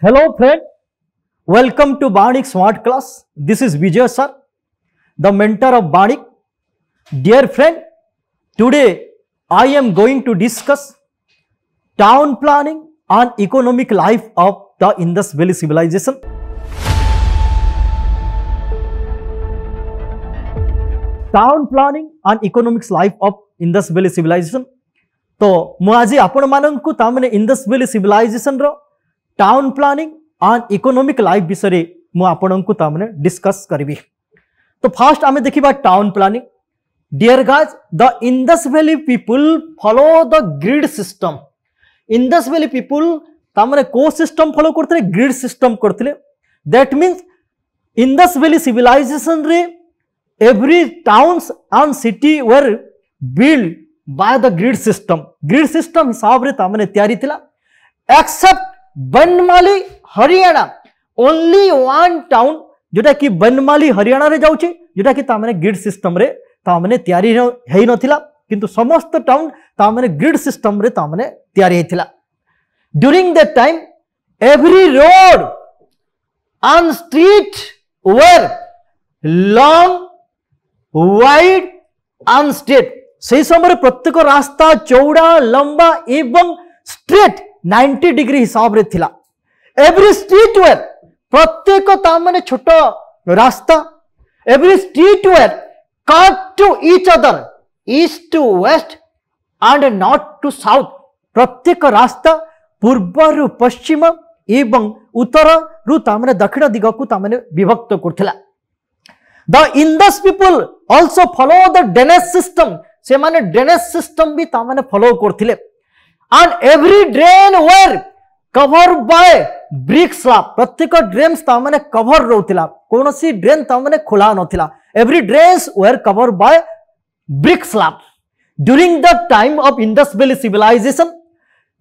Hello friend, welcome to Banik Smart Class. This is Vijay sir, the mentor of Banik. Dear friend, today I am going to discuss town planning and economic life of the Indus Valley civilization. Town planning and economics life of Indus Valley civilization तो मुझे आज आपण मानक तामाने Indus Valley civilization रो town planning and economic life विषय मु आपण तो को तामाने डिस्कस करी तो फास्ट आम देखा town planning dear guys the Indus Valley people follow the grid system Indus Valley people तामाने को सिस्टम फॉलो करते ग्रिड सिस्टम करते that means Indus Valley civilization रे every towns and city were built by the grid system. Grid system हिसाब तामने तैयारी थिला except Banmali Haryana only one town जोटा कि बनमाली हरियाणा रे जाउची जोटा कि तामने ग्रिड सिस्टम रे तामने तैयारी हेई नथिला किंतु समस्त टाउन तामने ग्रिड सिस्टम रे तामने तैयारी हेथिला during that time every road and street were long wide and straight সেই সময় প্রত্যেক রাস্তা চৌড়া লম্বা এবং স্ট্রেট নাইন্টি ডিগ্রি হিসাবে লা এভ্রি স্ট্রিট ওয়ের প্রত্যেক তা মানে ছোট রাস্তা every street were cut to each other east to west and north to south প্রত্যেক রাস্তা পূর্বরু পশ্চিম এবং উত্তররু তা মানে দক্ষিণ দিগকু তা মানে বিভক্ত করুলা the Indus people also follow the drainage system से माने ड्रेनेज सिस्टम भी तामाने फॉलो करथिले and every drain were cover by brick slab प्रत्येक ड्रेन तामाने कवर रहउथिला कोनोसी ड्रेन तामाने खुला नथिला every drains were cover by brick slab during the time of indus valley civilization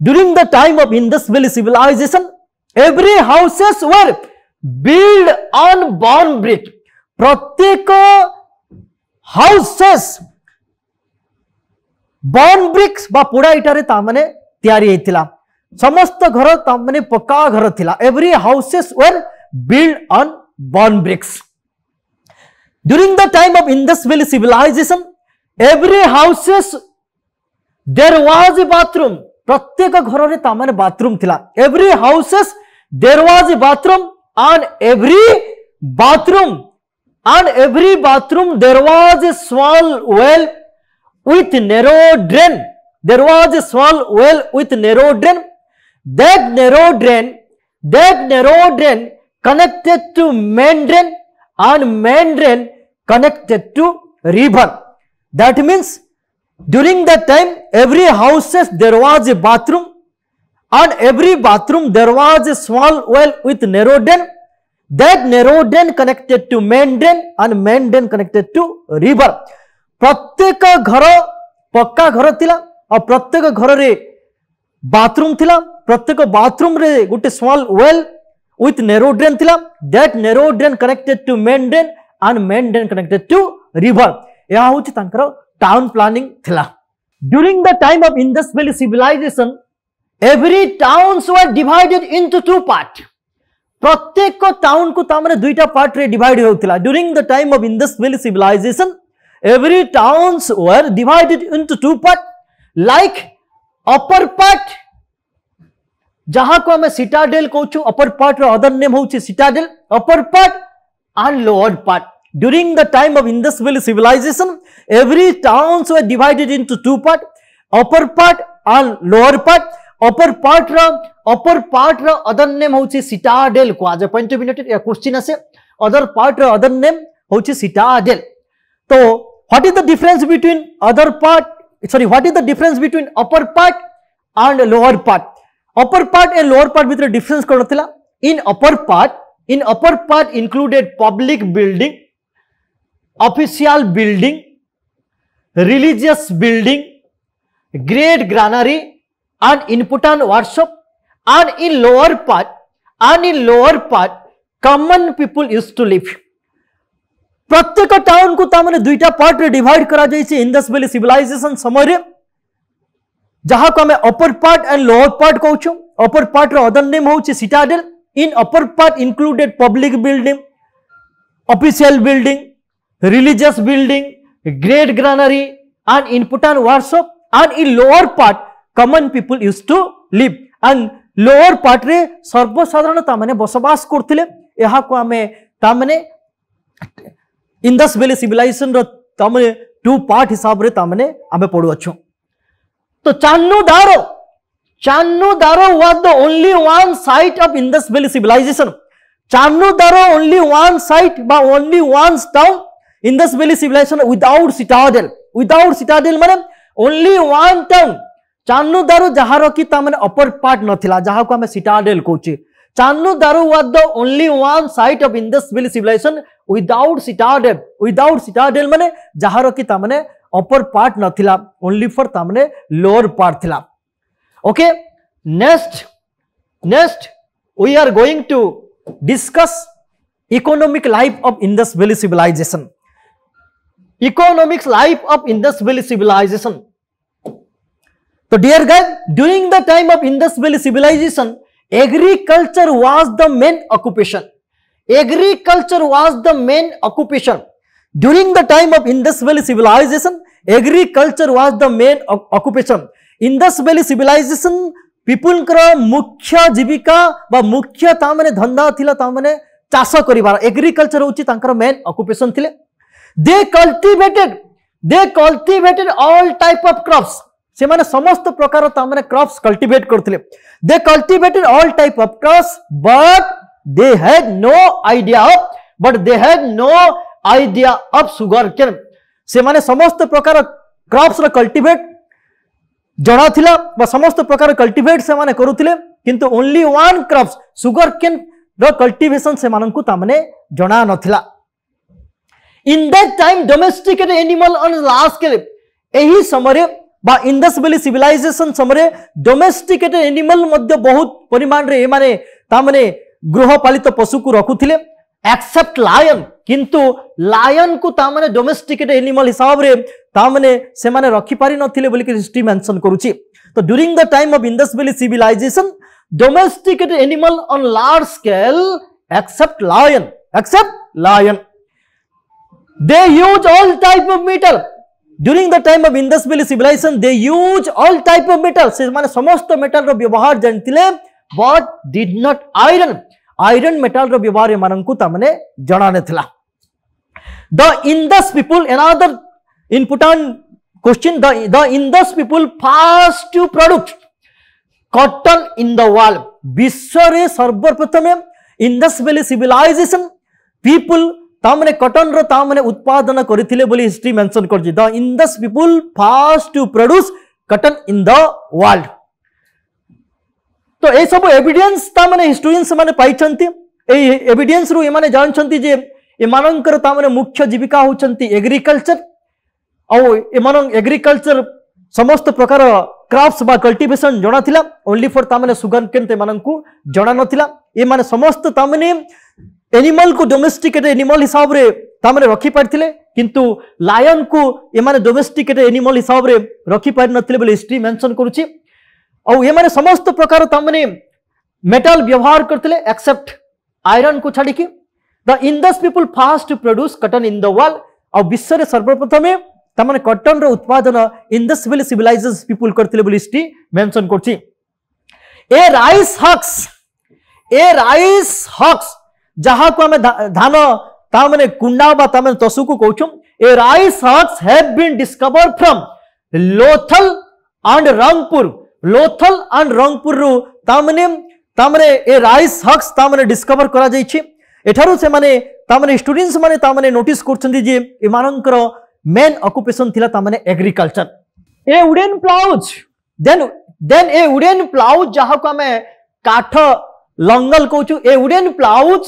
during the time of indus valley civilization every houses were built on brown brick प्रत्येक houses शेष bricks बा पोड़ा इटारे तामाने तैयारी हेतिला समस्त घर तामाने पक्का घर थिला every houses were build on burn bricks during the time of indus valley civilization every houses there was a bathroom प्रत्येक घर रे तामाने बाथरूम थिला every houses there was a bathroom on every bathroom And every bathroom there was a small well with narrow drain. There was a small well with narrow drain. That narrow drain, that narrow drain connected to main drain and main drain connected to river. That means during that time every houses there was a bathroom and every bathroom there was a small well with narrow drain that Neroden connected to Menden and Menden connected to river. Prateka Ghara Pakka Ghara Thila and Prateka Ghara Re Bathroom Thila Prateka Bathroom Re Gute Small Well with Neroden Thila that Neroden connected to Menden and Menden connected to river. Yahuchi Tankara Town Planning Thila. During the time of Indus Valley Civilization, every towns were divided into two parts. प्रत्येक town को दुईटा part रे divide होता during the time of Indus Valley civilization every towns were divided into two part like upper part जहां को हमें citadel कहू upper part other name हूँ citadel upper part and lower part during the time of indus valley civilization every towns were divided into two part upper part and lower part upper part upper part rather name हूँ citadel को आज पैंतीस minute question आसे other part rather name हूँ citadel तो what is the difference between other part sorry what is the difference between upper part and lower part upper part and lower part भर difference कौन in upper part in upper part included public building official building religious building great granary and input and workshop and in lower part and in lower part common people used to live প্রত্যেক town কু তার মানে দুইটা পার্টরে divide করা যাইছে ends Valley civilisation সময় যাহা আমি upper part and lower part কৌছু অপর পার্টর অদর নেম হচ্ছে citadel in upper part included public building official building religious building great granary and input and workshop and in lower part common people use to live and lower part सर्वसाधारण मैंने बसवास करते मैंने Indus Valley सिविलइेसन रे two part हिसाब से मैंने आम पढ़ुअ तो Chanhudaro Chanhudaro was the only one site of Indus Valley civilization Chanhudaro only one site बा only one town Indus Valley civilization without citadel without citadel मैंने ओनली वन टाउन चानुदारू जहाँ कि अपर पार्ट ना जहाँ को आम सीटाडेल कौचे Chanhudaro was the only one site of Indus Valley civilization without citadel without citadel मैंने जहाँ कि अपर पार्ट ना ओनली फर तमें लोअर पार्ट था okay next next we are going to discuss economic life of Indus Valley civilization economics life of Indus Valley civilization तो dear guys during the time of Indus Valley civilization agriculture was the main occupation agriculture was the main occupation during the time of Indus Valley civilization agriculture was the main occupation Indus Valley civilization people मुख्य जीविका व मुख्य तामने धंधा थिला तामने चाष कर agriculture होकर main occupation थिले they cultivated they cultivated all type of crops से माने समस्त प्रकार तमने क्रॉप्स कल्टीवेट करथले they cultivated all type of crops but they had no idea of but they had no idea of sugarcane से माने समस्त प्रकार क्रॉप्स रो कल्टीवेट जणा थिला व समस्त प्रकार कल्टीवेट से माने करूथले किंतु only one crops sugarcane रो कल्टीवेशन से माननकु तमने जणा नथिला in that time domesticated animal on last के एही समय বা ইন্দাস ভ্যালি সিভিলাইজেসন সময় ডোমেস্টিকেটেড এনিমাল মধ্যে বহু পরিমাণের এ মানে তা মানে গৃহপালিত পশুকু রাখুলে একসেপ্ট লায়ন কিন্তু লায়ন কু তা মানে ডোমেস্টিকেট এনিমাল হিসাবে তা মানে সে রক্ষিপারি নথিলে বলিকি হিস্ট্রি মেনশন করুছি তো during the time of Indus Valley civilization domesticate animal on large scale except lion except lion they use all type of metal during the time of Indus Valley civilization they use all type of metal সে সমস্ত মেটালর ব্যবহার জাঁলে but did not iron iron মেটালর ব্যবহার এমানকু তামানে জনা নেথিলা the Indus people another important question the the Indus people first to product cotton in the world বিশ্বরে সর্বপ্রথমে ইন্ডস ভ্যালি সিভিলাইজেশন পিপল तामने कटन रामने उत्पादन करते हिस्ट्री मेनसन कर the Indus people first to produce cotton in the world तो ये सब एविडेन्स तामने हिस्टोरीयस मैंने पाई एविडेन्स रु ये जानते जे एमंर तामने मुख्य जीविका होती एग्रिकलचर आम एग्रिकलचर समस्त प्रकार क्राफ्ट बा कल्टिवेशन जनाथिला ओनली फर तामने सुगन केन्त को जना नाला ये समस्त तामने एनिमल को डोमेस्टिकेटेड एनिमल हिसाब रे तामाने रखी पारथिले किंतु लायन को एमाने डोमेस्टिकेटेड एनिमल हिसाब रे रखी पारि नथिले बोले हिस्ट्री मेंशन करूची और ये माने समस्त प्रकार तामाने मेटल व्यवहार करथिले एक्सेप्ट आयरन को छाड़ी कि the Indus people first to produce cotton in the world और विश्व रे सर्वप्रथम तामाने कटन रो उत्पादन इंडस वैली सिविलाइजेशन पीपल करथिले बोले हिस्ट्री मेंशन करची ए राइस हक्स ए राइस हक्स ଯାହାକୁ ଆମେ ଧାନ ତାମାନେ କୁଣ୍ଡା ବା ତାମାନେ ତସୁକୁ କହୁଛୁ a rice husks have been discover from Lothal and Rangpur Lothal and ରଙ୍ଗପୁରରୁ ତାମାନେ ତାମାନେ ଏ ରାଇସ୍ ହକ୍ସ ତାମାନେ ଡିସ୍କଭର୍ କରାଯାଇଛି ଏଠାରୁ ସେମାନେ ତାମାନେ ଷ୍ଟୁଡେଣ୍ଟସ୍ ମାନେ ତାମାନେ ନୋଟିସ୍ କରୁଛନ୍ତି ଯେ ଏମାନଙ୍କର ମେନ୍ ଅକୁପେସନ୍ ଥିଲା ତାମାନେ agriculture a wooden ploughs then then a wooden ploughs ଯାହାକୁ ଆମେ କାଠ ଲଙ୍ଗଲ କହୁଛୁ a wooden ploughs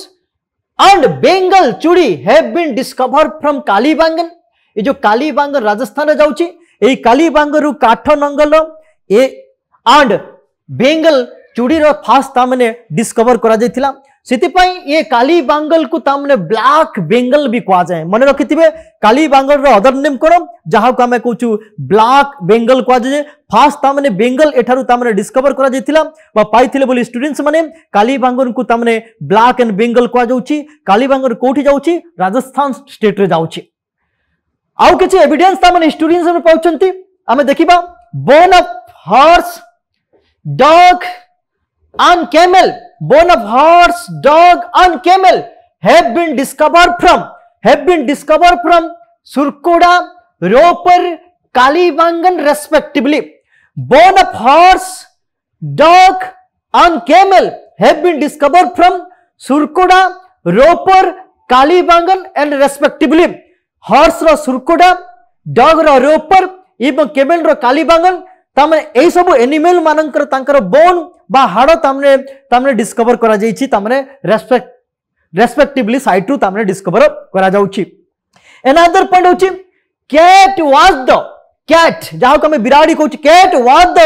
and Bengal chudi have been discovered from Kalibangan. ये जो कालीबांगर राजस्थान जाऊँ जाऊँगी यही कालीबांगर काठ नंगल and Bengal बेंगल रो फास्ट तामने discover करा थिला ସେଥିପାଇଁ ଏ କାଲି ବାଙ୍ଗଲକୁ ତାମାନେ ବ୍ଲାକ୍ ବେଙ୍ଗଲ ବି କୁହାଯାଏ ମନେ ରଖିଥିବେ କାଲି ବାଙ୍ଗଲର ଅଦର ନେମ୍ କ'ଣ ଯାହାକୁ ଆମେ କହୁଛୁ ବ୍ଲାକ୍ ବେଙ୍ଗଲ କୁହାଯାଏ ଫାର୍ଷ୍ଟ ତାମାନେ ବେଙ୍ଗଲ ଏଠାରୁ ତାମାନେ ଡିସ୍କଭର କରାଯାଇଥିଲା ବା ପାଇଥିଲେ ବୋଲି ଷ୍ଟୁଡେଣ୍ଟସ୍ ମାନେ କାଲିବାଙ୍ଗରକୁ ତାମାନେ ବ୍ଲାକ୍ ଆଣ୍ଡ ବେଙ୍ଗଲ କୁହାଯାଉଛି କାଲିବାଙ୍ଗର କୋଉଠି ଯାଉଛି ରାଜସ୍ଥାନ ଷ୍ଟେଟ୍ରେ ଯାଉଛି ଆଉ କିଛି ଏଭିଡେନ୍ସ ତାମାନେ ଷ୍ଟୁଡେଣ୍ଟସ୍ ମାନେ ପାଉଛନ୍ତି ଆମେ ଦେଖିବା bone of horse dog and camel bone of horse, dog and camel have been discovered from, have been discovered from Surkoda, Roper, Kalibangan respectively. Bone of horse, dog and camel have been discovered from Surkoda, Roper, Kalibangan and respectively. Horse ra Surkoda, dog ra Roper, even camel ra Kalibangan ତାମାନେ ଏହି ସବୁ ଏନିମେଲ ମାନଙ୍କର ତାଙ୍କର von ବା ହାଡ଼ ତାମାନେ ତାମାନେ discover କରାଯାଇଛି ତାମାନେ ରେସ୍ପେକ୍ଟ ରେସ୍ପେକ୍ଟିଭଲି ସାଇଟ୍ରୁ ତାମାନେ ଡିସ୍କଭର କରାଯାଉଛି ଏନାଦର ପଏଣ୍ଟ ହେଉଛି କ୍ୟାଟ୍ ୱାଜ୍ ଦ କ୍ୟାଟ୍ ଯାହାକୁ ଆମେ ବିରାଡ଼ି କହୁଛୁ cat was the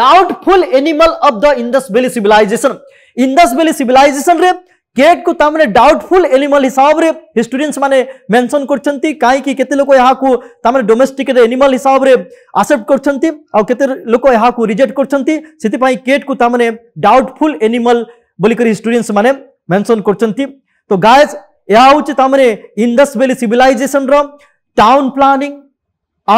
doubtful animal of the Indus valley civilisation Indus valley ସିଭିଲାଇଜେସନ୍ରେ केट को तमें डाउटफुल एनिमल हिसाब से हिस्टोरीयस मैंने मेनसन करते लोक यहाँ तमें डोमेस्टिकेट एनिमल हिसाब से आक्सेप्ट करते लोक यहाँ रिजेक्ट करते केट को तमें डाउटफुल एनिमल बोलकर हिस्टोरीयस मैंने मेनसन कर तो गायज यह हूँ तमें Indus valley civilisation town planning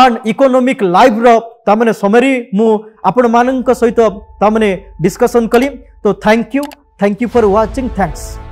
and economic life रमें समेरी मुझे सहित तमें डिस्कसन कली तो thank you thank you for watching thanks